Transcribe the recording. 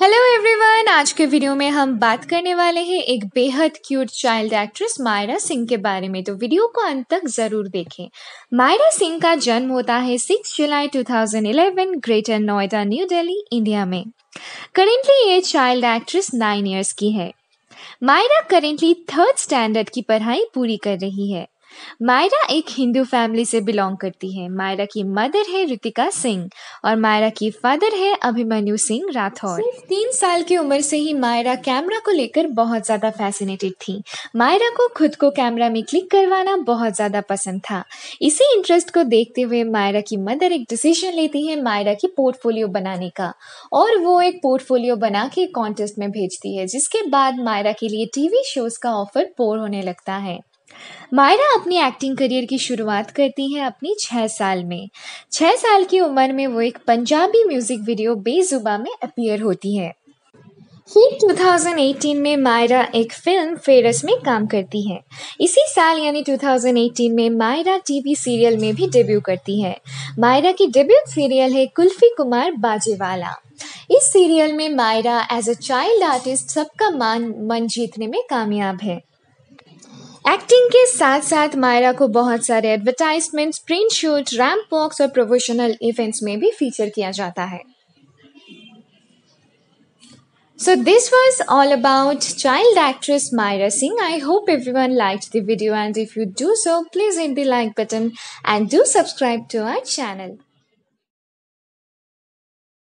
hello everyone आज के video में हम बात करने वाले हैं एक बेहद cute child actress Myra Singh के बारे में तो वीडियो को अंत तक जरूर देखें मायरा सिंह का जन्म होता है 6 जुलाई 2011 ग्रेटर नोएडा न्यू दिल्ली इंडिया में करेंटली ये चाइल्ड एक्ट्रेस नाइन ईयर्स की है मायरा करेंटली थर्ड स्टैंडर्ड की पढ़ाई पूरी कर रही है मायरा एक हिंदू फैमिली से बिलोंग करती है मायरा की मदर है रितिका सिंह और मायरा की फादर है अभिमन्यु सिंह राठौर तीन साल की उम्र से ही मायरा कैमरा को लेकर बहुत ज़्यादा फैसिनेटेड थी मायरा को खुद को कैमरा में क्लिक करवाना बहुत ज़्यादा पसंद था इसी इंटरेस्ट को देखते हुए मायरा की मदर एक डिसीजन लेती है मायरा की पोर्टफोलियो बनाने का और वो एक पोर्टफोलियो बना के कॉन्टेस्ट में भेजती है जिसके बाद मायरा के लिए टीवी शोज का ऑफर पोर होने लगता है मायरा अपनी एक्टिंग करियर की शुरुआत करती हैं अपनी छः साल में छः साल की उम्र में वो एक पंजाबी म्यूज़िक वीडियो बेजुबा में अपीयर होती हैं ही 2018 में मायरा एक फिल्म फेरस में काम करती हैं इसी साल यानी 2018 में मायरा टीवी सीरियल में भी डेब्यू करती है मायरा की डेब्यू सीरियल है कुल्फी कुमार बाजेवाला इस सीरियल में Myra as a child artist सबका मान मन जीतने में कामयाब है एक्टिंग के साथ साथ मायरा को बहुत सारे advertisement print shoot ramp box और प्रोफेशनल इवेंट्स में भी फीचर किया जाता है so this was all about child actress Myra Singh I hope everyone like the video and if you do so please hit the like button and do subscribe to our channel